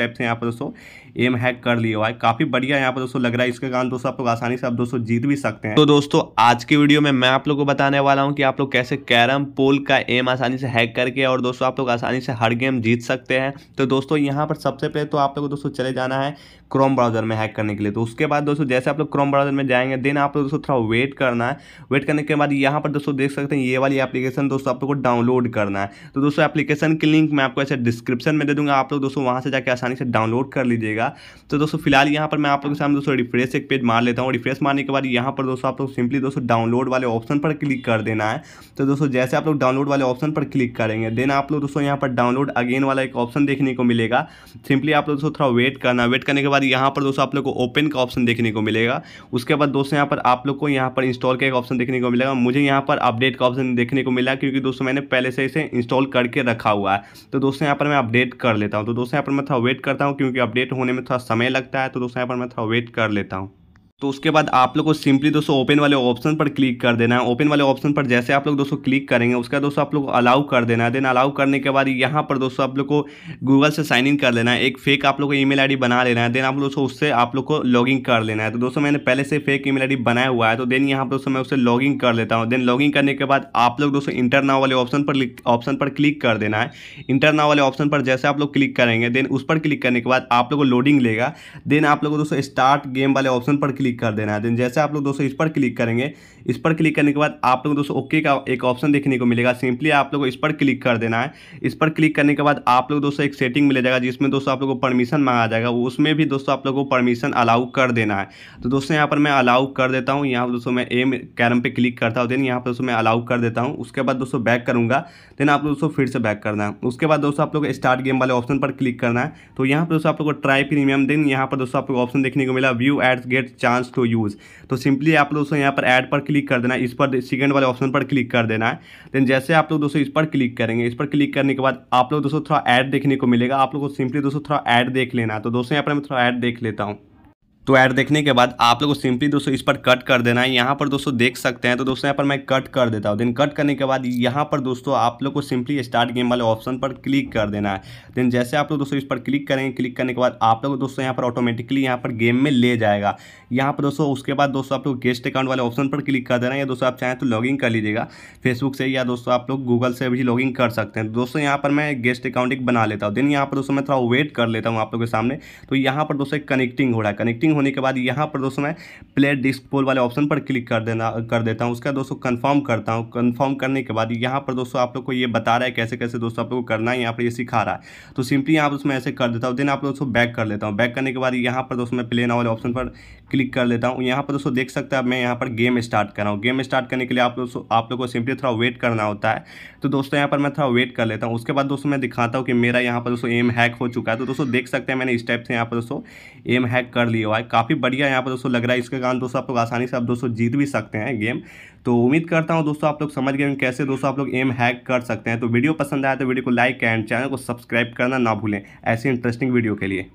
steps हैं यहाँ पर दोस्तों एम हैक कर लिए हुआ है काफ़ी बढ़िया यहाँ पर दोस्तों लग रहा है इसके कारण दोस्तों आप लोग आसानी से आप दोस्तों जीत भी सकते हैं तो दोस्तों आज की वीडियो में मैं आप लोग को बताने वाला हूँ कि आप लोग कैसे कैरम पोल का एम आसानी से हैक करके और दोस्तों आप लोग आसानी से हर गेम जीत सकते हैं तो दोस्तों यहाँ पर सबसे पहले तो आप लोग को दोस्तों चले जाना है क्रोम ब्राउजर में हैक करने के लिए तो उसके बाद दोस्तों जैसे आप लोग क्रोम ब्राउजर में जाएंगे देन आप लोग दोस्तों थोड़ा वेट करना है वेट करने के बाद यहाँ पर दोस्तों देख सकते हैं ये वाली एप्लीकेशन दोस्तों आप लोग को डाउनलोड करना है तो दोस्तों एप्लीकेशन की लिंक मैं आपको ऐसे डिस्क्रिप्शन में दे दूंगा आप लोग दोस्तों वहाँ से जाकर आसानी आसानी से डाउनलोड कर लीजिएगा तो दोस्तों फिलहाल यहाँ पर मैं आप लोगों के सामने दोस्तों रिफ्रेश एक पेज मार लेता हूँ रिफ्रेश मारने के बाद यहाँ पर दोस्तों आप लोग सिंपली दोस्तों डाउनलोड वाले ऑप्शन पर क्लिक कर देना है तो दोस्तों जैसे आप लोग डाउनलोड वाले ऑप्शन पर क्लिक करेंगे देन आप लोग दोस्तों यहाँ पर डाउनलोड अगेन वाला एक ऑप्शन देखने को मिलेगा सिंपली आप लोग दोस्तों थोड़ा वेट करना वेट करने के बाद यहाँ पर दोस्तों आप लोग को ओपन का ऑप्शन देखने को मिलेगा उसके बाद दोस्तों यहाँ पर आप लोग को यहाँ पर इंस्टॉल का एक ऑप्शन देखने को मिलेगा मुझे यहाँ पर अपडेट का ऑप्शन देखने को मिला क्योंकि दोस्तों मैंने पहले से इसे इंस्टॉल करके रखा हुआ है तो दोस्तों यहाँ पर मैं अपडेट कर लेता हूँ तो दोस्तों यहाँ पर मैं थोड़ा वेट वेट करता हूँ क्योंकि अपडेट होने में थोड़ा समय लगता है तो दोस्तों यहाँ पर मैं थोड़ा वेट कर लेता हूँ तो उसके बाद आप लोग को सिंपली दोस्तों ओपन वाले ऑप्शन पर क्लिक कर देना है ओपन वाले ऑप्शन पर जैसे आप लोग दोस्तों क्लिक करेंगे उसका दोस्तों आप लोग अलाउ कर देना है देन अलाउ करने के बाद यहाँ पर दोस्तों आप लोग को गूगल से साइन इन कर लेना है एक फेक आप लोग को ईमेल आईडी बना लेना है देन आप दोस्तों उससे आप लोग को लॉगिंग कर लेना है तो दोस्तों मैंने पहले से फेक ई मेल बनाया हुआ है तो देन यहाँ पर दोस्तों मैं उससे लॉगिंग कर लेता हूँ देन लॉगिंग करने के बाद आप लोग दोस्तों इंटर नाव वाले ऑप्शन पर ऑप्शन पर क्लिक कर देना है इंटर नाव वाले ऑप्शन पर जैसे आप लोग क्लिक करेंगे देन उस पर क्लिक करने के बाद आप लोग को लोडिंग लेगा देन आप लोग दोस्तों स्टार्ट गेम वाले ऑप्शन पर क्लिक क्लिक कर देना है देन जैसे आप लोग दोस्तों इस पर क्लिक करेंगे इस पर क्लिक करने के बाद आप लोग दोस्तों ओके का एक ऑप्शन देखने को मिलेगा सिंपली आप लोग इस पर क्लिक कर देना है इस पर क्लिक करने के बाद आप लोग दोस्तों एक सेटिंग मिल जाएगा जिसमें दोस्तों आप लोग को परमिशन मांगा जाएगा उसमें भी दोस्तों आप लोग को परमिशन अलाउ कर देना है तो दोस्तों यहाँ पर मैं अलाउ कर देता हूँ यहाँ पर दोस्तों मैं एम कैरम पर क्लिक करता हूँ देन यहाँ पर दोस्तों मैं अलाउ कर देता हूँ उसके बाद दोस्तों बैक करूँगा देन आप लोग दोस्तों फिर से बैक करना है उसके बाद दोस्तों आप लोग स्टार्ट गेम वाले ऑप्शन पर क्लिक करना है तो यहाँ पर दोस्तों आप लोग को ट्राई प्रीमियम देन यहाँ पर दोस्तों आप लोग ऑप्शन देखने को मिला view ads get chance chance to use तो सिंपली आप लोग दोस्तों यहाँ पर ऐड पर क्लिक कर देना इस पर सेकेंड वाले ऑप्शन पर क्लिक कर देना है देन जैसे आप लोग दोस्तों इस पर क्लिक करेंगे इस पर क्लिक करने के बाद आप लोग दोस्तों थोड़ा ऐड देखने को मिलेगा आप लोग को सिंपली दोस्तों थोड़ा ऐड देख लेना तो दोस्तों यहाँ पर मैं थोड़ा ऐड देख लेता हूँ तो ऐड देखने के बाद आप लोग को सिंपली दोस्तों इस पर कट कर देना है यहाँ पर दोस्तों देख सकते हैं तो दोस्तों यहाँ पर मैं कट कर देता हूँ देन कट करने के बाद यहाँ पर दोस्तों आप लोग को सिंपली स्टार्ट गेम वाले ऑप्शन पर क्लिक कर देना है देन जैसे आप लोग दोस्तों इस पर क्लिक करेंगे क्लिक करने के बाद आप लोग दोस्तों यहाँ पर ऑटोमेटिकली यहाँ पर गेम में ले जाएगा यहाँ पर दोस्तों उसके बाद दोस्तों आप लोग गेस्ट अकाउंट वाले ऑप्शन पर क्लिक कर देना या दोस्तों आप चाहें तो लॉग कर लीजिएगा फेसबुक से या दोस्तों आप लोग गूगल से भी लॉग कर सकते हैं दोस्तों यहाँ पर मैं गेस्ट अकाउंट एक बना लेता हूँ देन यहाँ पर दोस्तों मैं थोड़ा वेट कर लेता हूँ आप लोग के सामने तो यहाँ पर दोस्तों कनेक्टिंग हो रहा है कनेक्टिंग होने के बाद यहाँ पर दोस्तों मैं प्ले डिस्क पोल वाले ऑप्शन पर क्लिक कर देना कर देता हूँ उसका दोस्तों कन्फर्म करता हूँ कन्फर्म करने के बाद यहाँ पर दोस्तों आप लोग को ये बता रहा है कैसे कैसे दोस्तों आप लोग को करना है यहाँ पर ये सिखा रहा है तो सिंपली यहाँ पर उसमें ऐसे कर देता हूँ देन आप लोग दोस्तों बैक कर लेता हूँ बैक करने के बाद यहाँ पर दोस्तों मैं प्ले ना वाले ऑप्शन पर क्लिक कर लेता हूँ यहाँ पर दोस्तों देख सकते हैं मैं यहाँ पर गेम स्टार्ट कर रहा हूँ गेम स्टार्ट करने के लिए आप दोस्तों आप लोग को सिंपली थोड़ा वेट करना होता है तो दोस्तों यहाँ पर मैं थोड़ा वेट कर लेता हूँ उसके बाद दोस्तों मैं दिखाता हूँ कि मेरा यहाँ पर दोस्तों एम हैक हो चुका है तो दोस्तों देख सकते हैं मैंने स्टेप से यहाँ पर दोस्तों एम हैक कर लिया भाई काफ़ी बढ़िया यहाँ पर दोस्तों लग रहा है इसके कारण दोस्तों आप लोग आसानी से आप दोस्तों जीत भी सकते हैं गेम तो उम्मीद करता हूँ दोस्तों आप लोग समझ गए कैसे दोस्तों आप लोग एम हैक कर सकते हैं तो वीडियो पसंद आया तो वीडियो को लाइक एंड चैनल को सब्सक्राइब करना ना भूलें ऐसे इंटरेस्टिंग वीडियो के लिए